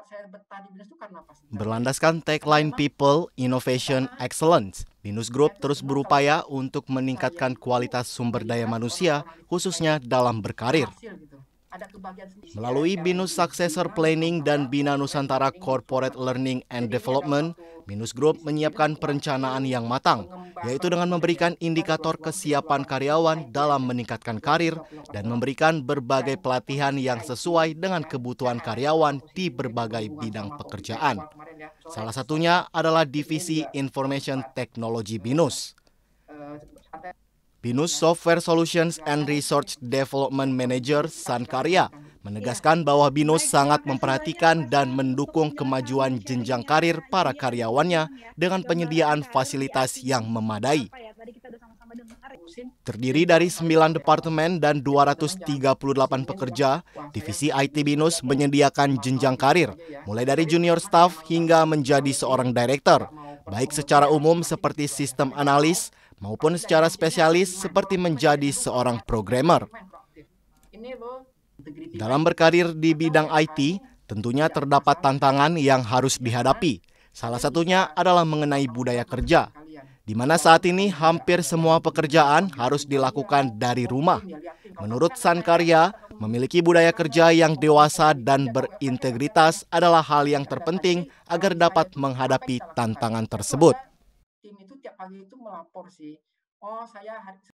membuat saya betah di Binus itu karena Berlandaskan tagline People, Innovation, Excellence, Binus Group terus berupaya untuk meningkatkan kualitas sumber daya manusia, khususnya dalam berkarir. Melalui BINUS Successor Planning dan Bina Nusantara Corporate Learning and Development, BINUS Group menyiapkan perencanaan yang matang, yaitu dengan memberikan indikator kesiapan karyawan dalam meningkatkan karir dan memberikan berbagai pelatihan yang sesuai dengan kebutuhan karyawan di berbagai bidang pekerjaan. Salah satunya adalah divisi Information Technology BINUS. Binus Software Solutions and Research Development Manager Sankarya menegaskan bahwa Binus sangat memperhatikan dan mendukung kemajuan jenjang karir para karyawannya dengan penyediaan fasilitas yang memadai. Terdiri dari 9 departemen dan 238 pekerja, divisi IT Binus menyediakan jenjang karir, mulai dari junior staff hingga menjadi seorang director, baik secara umum seperti sistem analis, maupun secara spesialis seperti menjadi seorang programmer. Dalam berkarir di bidang IT, tentunya terdapat tantangan yang harus dihadapi. Salah satunya adalah mengenai budaya kerja, di mana saat ini hampir semua pekerjaan harus dilakukan dari rumah. Menurut Sankarya, memiliki budaya kerja yang dewasa dan berintegritas adalah hal yang terpenting agar dapat menghadapi tantangan tersebut pagi itu melapor sih. Oh, saya hari,